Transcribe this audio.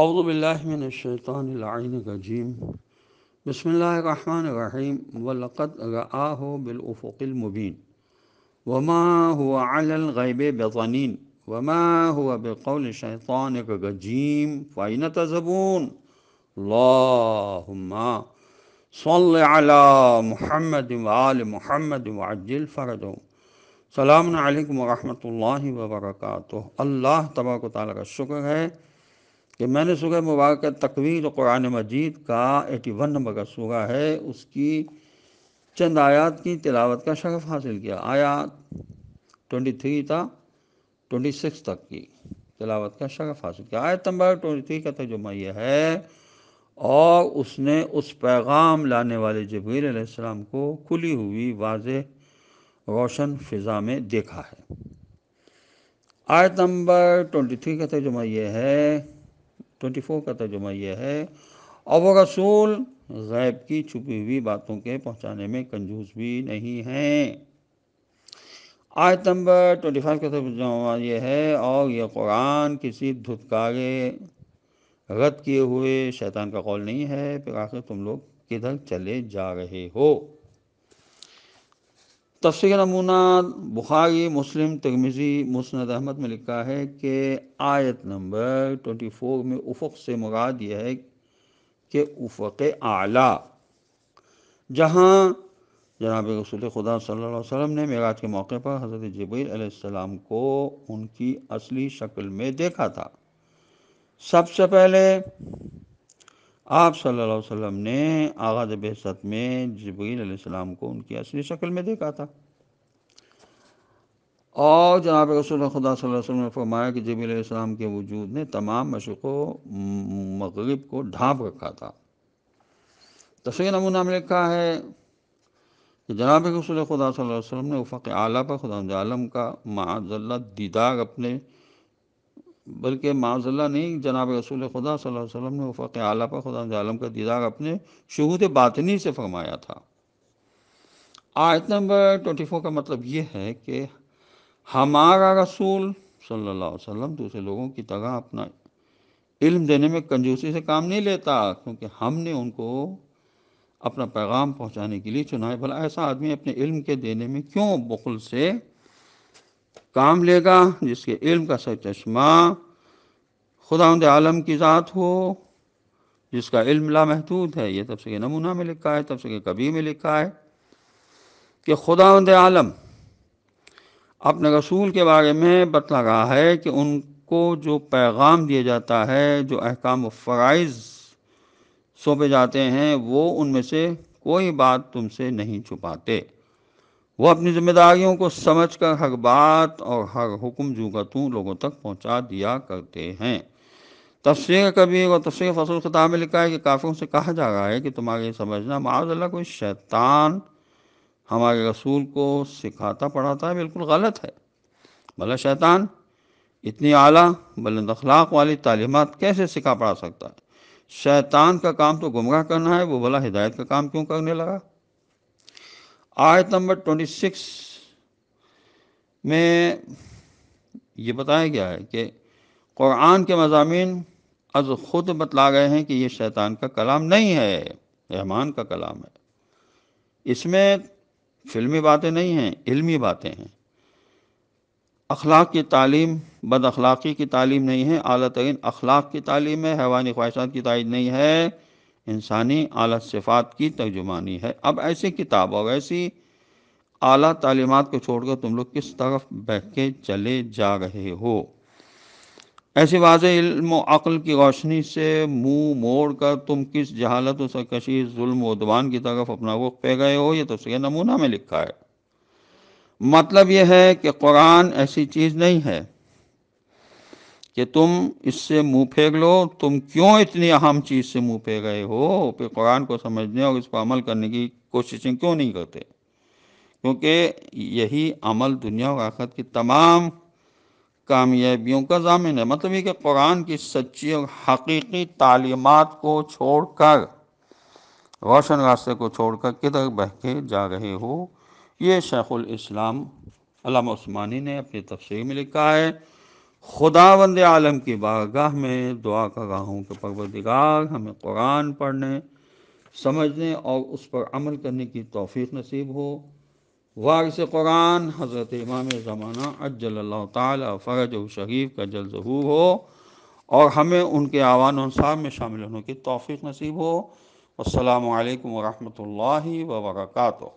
اعوذ باللہ من الشیطان العین الرجیم بسم اللہ الرحمن الرحیم ولقد رآہ بالافق المبین وما ہو غیب بطنین و ما ہوا بالقول شیطان غذیم اللہم صل صلی محمد وآل محمد وعجل فرد سلام علیکم ورحمۃ اللہ وبرکاتہ اللہ تبارک و تعالیٰ کا شکر ہے کہ میں نے سورہ مبارکہ تقویر قرآن مجید کا ایٹی ون نمبر کا سورہ ہے اس کی چند آیات کی تلاوت کا شرف حاصل کیا آیات ٹونٹی تھری تھا ٹونٹی سکس تک کی تلاوت کا شرف حاصل کیا آیت نمبر ٹونٹی تھری کا ترجمہ یہ ہے اور اس نے اس پیغام لانے والے جبریل علیہ السلام کو کھلی ہوئی واضح روشن فضا میں دیکھا ہے آیت نمبر ٹونٹی تھری کا ترجمہ یہ ہے ٹوئنٹی فور کا ترجمہ یہ ہے اب وہ رسول غیب کی چھپی ہوئی باتوں کے پہنچانے میں کنجوس بھی نہیں ہیں نمبر ٹوئنٹی فائیو کا ترجمہ یہ ہے اور یہ قرآن کسی دھتکارے غد کیے ہوئے شیطان کا قول نہیں ہے پھر آخر تم لوگ کدھر چلے جا رہے ہو تفسیر نمونہ بخاری مسلم ترمیزی مسند احمد میں لکھا ہے کہ آیت نمبر ٹونٹی فور میں افق سے مراد یہ ہے کہ افق اعلیٰ جہاں جناب رسول خدا صلی اللہ علیہ وسلم نے معراج کے موقع پر حضرت جبریل علیہ السلام کو ان کی اصلی شکل میں دیکھا تھا سب سے پہلے آپ صلی اللہ علیہ وسلم نے آغاز میں جبریل علیہ السلام کو ان کی اصلی شکل میں دیکھا تھا اور جناب رسول خدا صلی اللہ علیہ وسلم نے فرمایا کہ علیہ السلام کے وجود نے تمام مشرق و مغرب کو ڈھانپ رکھا تھا تصویر نمونہ میں لکھا ہے کہ جناب رسول خدا صلی اللہ علیہ وسلم نے اعلیٰ پر خدا عالم کا اللہ دیدار اپنے بلکہ اللہ نہیں جناب رسول خدا صلی اللہ علیہ وسلم نے پر خدا عالم کا دیدار اپنے شہود باطنی سے فرمایا تھا آیت آمٹی فور کا مطلب یہ ہے کہ ہمارا رسول صلی اللہ علیہ وسلم دوسرے لوگوں کی طرح اپنا علم دینے میں کنجوسی سے کام نہیں لیتا کیونکہ ہم نے ان کو اپنا پیغام پہنچانے کے لیے چنا ہے بھلا ایسا آدمی اپنے علم کے دینے میں کیوں بخل سے کام لے گا جس کے علم کا سر چشمہ خدا اند عالم کی ذات ہو جس کا علم لامحدود ہے یہ تب سے نمونہ میں لکھا ہے تب سے کبھی میں لکھا ہے کہ خدا اند عالم اپنے رسول کے بارے میں بتلا رہا ہے کہ ان کو جو پیغام دیا جاتا ہے جو احکام و فرائض سونپے جاتے ہیں وہ ان میں سے کوئی بات تم سے نہیں چھپاتے وہ اپنی ذمہ داریوں کو سمجھ کر حق بات اور حق حکم جو کا توں لوگوں تک پہنچا دیا کرتے ہیں تفسیر کبیر اور تفسیر فصل خطاب میں لکھا ہے کہ کافروں سے کہا جا رہا ہے کہ تمہارے سمجھنا معاذ اللہ کوئی شیطان ہمارے رسول کو سکھاتا پڑھاتا ہے بالکل غلط ہے بھلا شیطان اتنی اعلیٰ بلند اخلاق والی تعلیمات کیسے سکھا پڑھا سکتا ہے شیطان کا کام تو گمراہ کرنا ہے وہ بھلا ہدایت کا کام کیوں کرنے لگا آیت نمبر ٹونٹی سکس میں یہ بتایا گیا ہے کہ قرآن کے مضامین از خود بتلا گئے ہیں کہ یہ شیطان کا کلام نہیں ہے رحمان کا کلام ہے اس میں فلمی باتیں نہیں ہیں علمی باتیں ہیں اخلاق کی تعلیم بد اخلاقی کی تعلیم نہیں ہے اعلیٰ ترین اخلاق کی تعلیم ہے حیوانی خواہشات کی تعلیم نہیں ہے انسانی اعلیٰ صفات کی ترجمانی ہے اب ایسی کتاب اور ایسی اعلیٰ تعلیمات کو چھوڑ کر تم لوگ کس طرف بہ کے چلے جا رہے ہو ایسی واضح علم و عقل کی روشنی سے مو موڑ کر تم کس جہالت و سرکشی ظلم و دوان کی طرف اپنا رخ پہ گئے ہو یہ تو نمونہ میں لکھا ہے مطلب یہ ہے کہ قرآن ایسی چیز نہیں ہے کہ تم اس سے منہ پھینک لو تم کیوں اتنی اہم چیز سے منہ پھینک رہے ہو پھر قرآن کو سمجھنے اور اس پر عمل کرنے کی کوششیں کیوں نہیں کرتے کیونکہ یہی عمل دنیا آخرت کی تمام کامیابیوں کا ضامن ہے مطلب یہ کہ قرآن کی سچی اور حقیقی تعلیمات کو چھوڑ کر روشن راستے کو چھوڑ کر کدھر بہ کے جا رہے ہو یہ شیخ الاسلام علامہ عثمانی نے اپنی تفسیر میں لکھا ہے خدا وند عالم کی باغاہ میں دعا کا گاہوں کے کہ پروردگار ہمیں قرآن پڑھنے سمجھنے اور اس پر عمل کرنے کی توفیق نصیب ہو وارث قرآن حضرت امام زمانہ اجل اللہ تعالی فرج و شریف کا جل ظہور ہو اور ہمیں ان کے آوان و انصار میں شامل ہونے کی توفیق نصیب ہو السلام علیکم ورحمۃ اللہ وبرکاتہ